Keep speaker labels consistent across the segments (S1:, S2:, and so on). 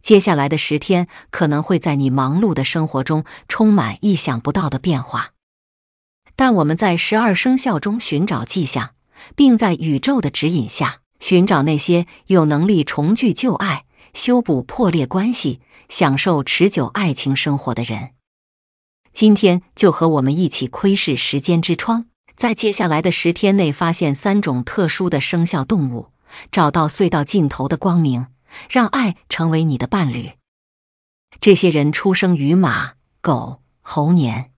S1: 接下来的十天可能会在你忙碌的生活中充满意想不到的变化，但我们在十二生肖中寻找迹象，并在宇宙的指引下寻找那些有能力重聚旧爱、修补破裂关系、享受持久爱情生活的人。今天就和我们一起窥视时间之窗，在接下来的十天内发现三种特殊的生肖动物，找到隧道尽头的光明。让爱成为你的伴侣。这些人出生于马、狗、猴年。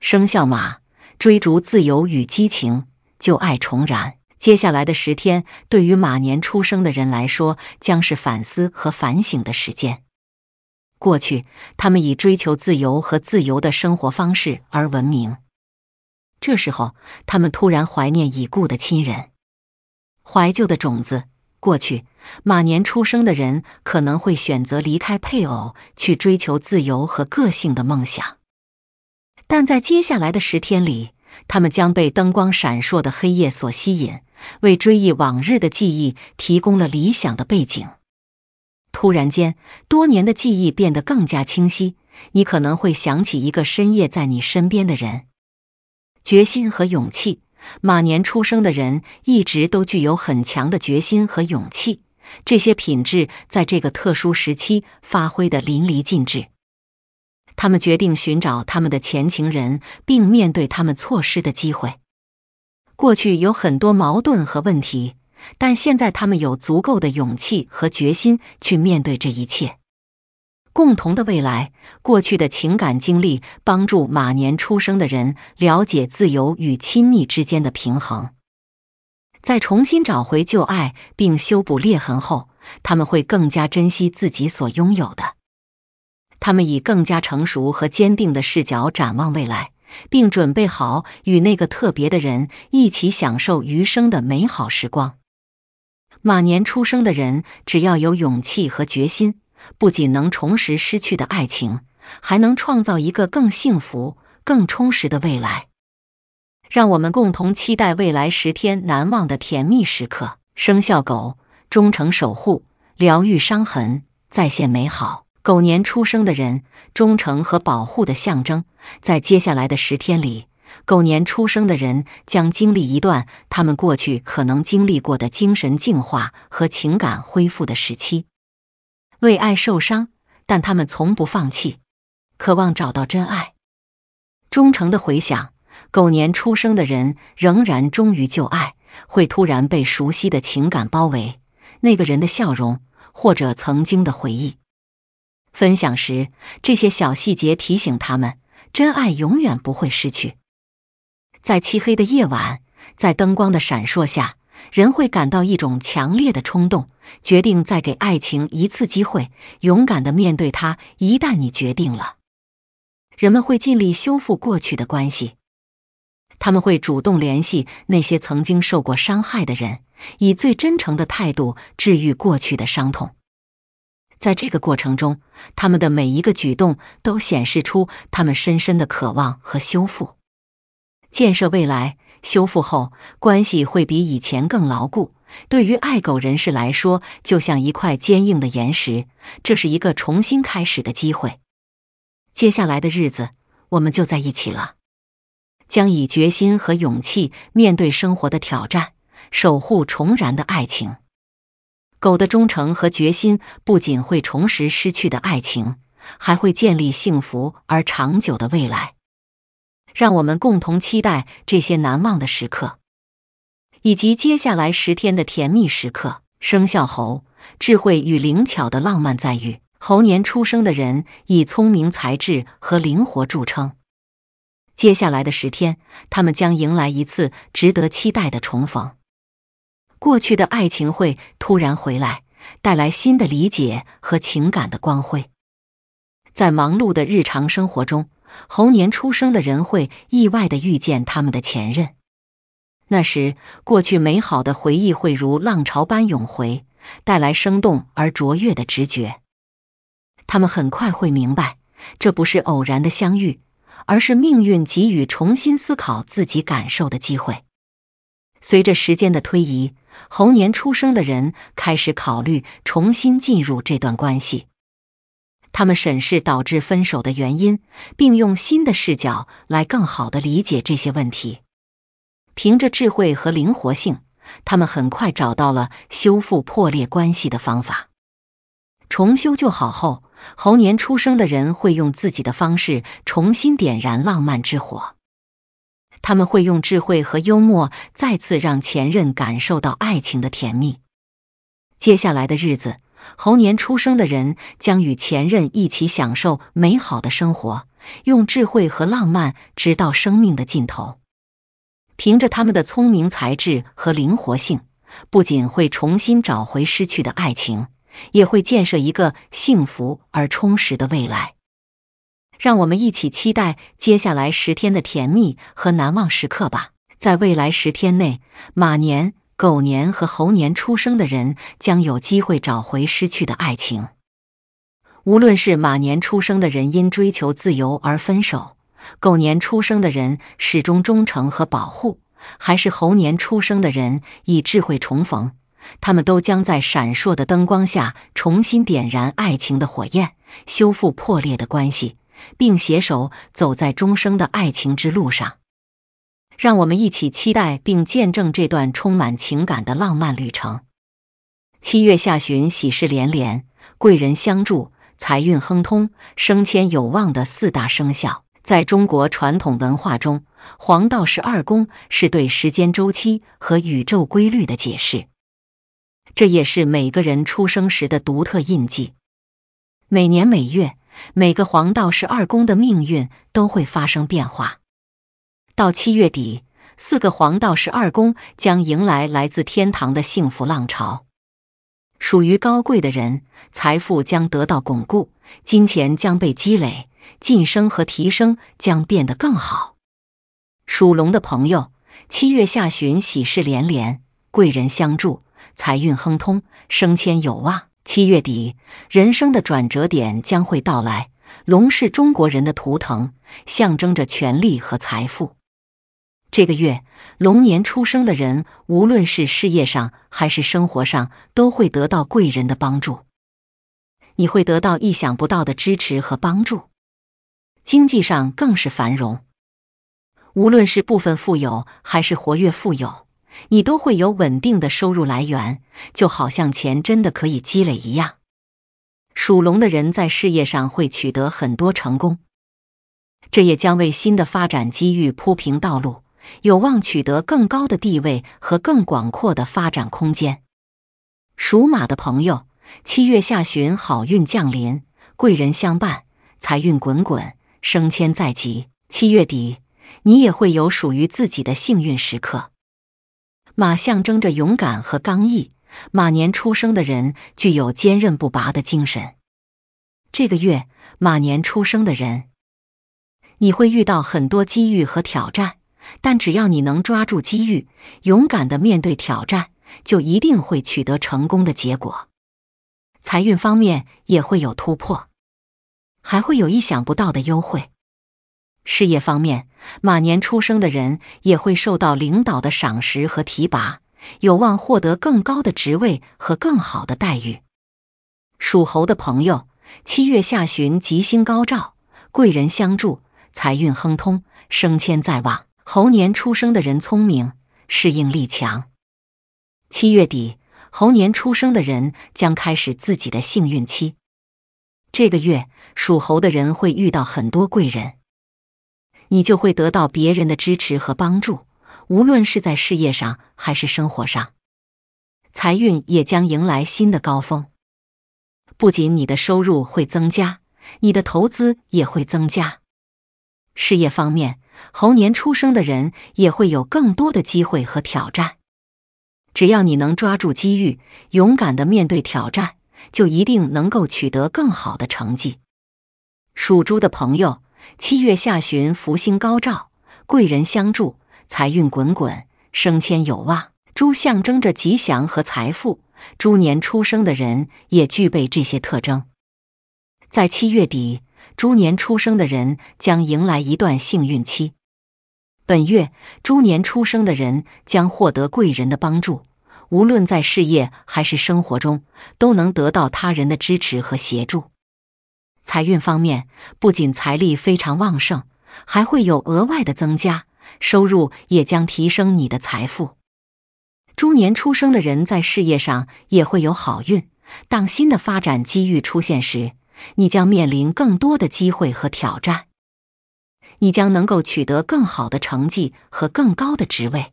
S1: 生肖马追逐自由与激情，旧爱重燃。接下来的十天，对于马年出生的人来说，将是反思和反省的时间。过去，他们以追求自由和自由的生活方式而闻名。这时候，他们突然怀念已故的亲人，怀旧的种子。过去马年出生的人可能会选择离开配偶，去追求自由和个性的梦想。但在接下来的十天里，他们将被灯光闪烁的黑夜所吸引，为追忆往日的记忆提供了理想的背景。突然间，多年的记忆变得更加清晰，你可能会想起一个深夜在你身边的人。决心和勇气。马年出生的人一直都具有很强的决心和勇气，这些品质在这个特殊时期发挥的淋漓尽致。他们决定寻找他们的前情人，并面对他们错失的机会。过去有很多矛盾和问题，但现在他们有足够的勇气和决心去面对这一切。共同的未来，过去的情感经历帮助马年出生的人了解自由与亲密之间的平衡。在重新找回旧爱并修补裂痕后，他们会更加珍惜自己所拥有的。他们以更加成熟和坚定的视角展望未来，并准备好与那个特别的人一起享受余生的美好时光。马年出生的人，只要有勇气和决心。不仅能重拾失去的爱情，还能创造一个更幸福、更充实的未来。让我们共同期待未来十天难忘的甜蜜时刻。生肖狗，忠诚守护，疗愈伤痕，再现美好。狗年出生的人，忠诚和保护的象征。在接下来的十天里，狗年出生的人将经历一段他们过去可能经历过的精神净化和情感恢复的时期。为爱受伤，但他们从不放弃，渴望找到真爱。忠诚的回想，狗年出生的人仍然忠于旧爱，会突然被熟悉的情感包围。那个人的笑容，或者曾经的回忆，分享时这些小细节提醒他们，真爱永远不会失去。在漆黑的夜晚，在灯光的闪烁下。人会感到一种强烈的冲动，决定再给爱情一次机会，勇敢的面对它。一旦你决定了，人们会尽力修复过去的关系，他们会主动联系那些曾经受过伤害的人，以最真诚的态度治愈过去的伤痛。在这个过程中，他们的每一个举动都显示出他们深深的渴望和修复。建设未来，修复后关系会比以前更牢固。对于爱狗人士来说，就像一块坚硬的岩石，这是一个重新开始的机会。接下来的日子，我们就在一起了，将以决心和勇气面对生活的挑战，守护重燃的爱情。狗的忠诚和决心不仅会重拾失去的爱情，还会建立幸福而长久的未来。让我们共同期待这些难忘的时刻，以及接下来十天的甜蜜时刻。生肖猴，智慧与灵巧的浪漫在于，猴年出生的人以聪明才智和灵活著称。接下来的十天，他们将迎来一次值得期待的重逢，过去的爱情会突然回来，带来新的理解和情感的光辉。在忙碌的日常生活中，猴年出生的人会意外的遇见他们的前任。那时，过去美好的回忆会如浪潮般涌回，带来生动而卓越的直觉。他们很快会明白，这不是偶然的相遇，而是命运给予重新思考自己感受的机会。随着时间的推移，猴年出生的人开始考虑重新进入这段关系。他们审视导致分手的原因，并用新的视角来更好的理解这些问题。凭着智慧和灵活性，他们很快找到了修复破裂关系的方法。重修旧好后，猴年出生的人会用自己的方式重新点燃浪漫之火。他们会用智慧和幽默再次让前任感受到爱情的甜蜜。接下来的日子。猴年出生的人将与前任一起享受美好的生活，用智慧和浪漫直到生命的尽头。凭着他们的聪明才智和灵活性，不仅会重新找回失去的爱情，也会建设一个幸福而充实的未来。让我们一起期待接下来十天的甜蜜和难忘时刻吧！在未来十天内，马年。狗年和猴年出生的人将有机会找回失去的爱情。无论是马年出生的人因追求自由而分手，狗年出生的人始终忠诚和保护，还是猴年出生的人以智慧重逢，他们都将在闪烁的灯光下重新点燃爱情的火焰，修复破裂的关系，并携手走在终生的爱情之路上。让我们一起期待并见证这段充满情感的浪漫旅程。七月下旬，喜事连连，贵人相助，财运亨通，升迁有望的四大生肖。在中国传统文化中，黄道十二宫是对时间周期和宇宙规律的解释，这也是每个人出生时的独特印记。每年每月，每个黄道十二宫的命运都会发生变化。到七月底，四个黄道十二宫将迎来来自天堂的幸福浪潮。属于高贵的人，财富将得到巩固，金钱将被积累，晋升和提升将变得更好。属龙的朋友，七月下旬喜事连连，贵人相助，财运亨通，升迁有望。七月底，人生的转折点将会到来。龙是中国人的图腾，象征着权力和财富。这个月，龙年出生的人，无论是事业上还是生活上，都会得到贵人的帮助。你会得到意想不到的支持和帮助，经济上更是繁荣。无论是部分富有还是活跃富有，你都会有稳定的收入来源，就好像钱真的可以积累一样。属龙的人在事业上会取得很多成功，这也将为新的发展机遇铺平道路。有望取得更高的地位和更广阔的发展空间。属马的朋友，七月下旬好运降临，贵人相伴，财运滚滚，升迁在即。七月底，你也会有属于自己的幸运时刻。马象征着勇敢和刚毅，马年出生的人具有坚韧不拔的精神。这个月，马年出生的人，你会遇到很多机遇和挑战。但只要你能抓住机遇，勇敢的面对挑战，就一定会取得成功的结果。财运方面也会有突破，还会有意想不到的优惠。事业方面，马年出生的人也会受到领导的赏识和提拔，有望获得更高的职位和更好的待遇。属猴的朋友，七月下旬吉星高照，贵人相助，财运亨通，升迁在望。猴年出生的人聪明，适应力强。七月底，猴年出生的人将开始自己的幸运期。这个月，属猴的人会遇到很多贵人，你就会得到别人的支持和帮助，无论是在事业上还是生活上，财运也将迎来新的高峰。不仅你的收入会增加，你的投资也会增加。事业方面，猴年出生的人也会有更多的机会和挑战。只要你能抓住机遇，勇敢的面对挑战，就一定能够取得更好的成绩。属猪的朋友，七月下旬福星高照，贵人相助，财运滚滚，升迁有望。猪象征着吉祥和财富，猪年出生的人也具备这些特征。在七月底。猪年出生的人将迎来一段幸运期。本月，猪年出生的人将获得贵人的帮助，无论在事业还是生活中，都能得到他人的支持和协助。财运方面，不仅财力非常旺盛，还会有额外的增加，收入也将提升你的财富。猪年出生的人在事业上也会有好运。当新的发展机遇出现时，你将面临更多的机会和挑战，你将能够取得更好的成绩和更高的职位。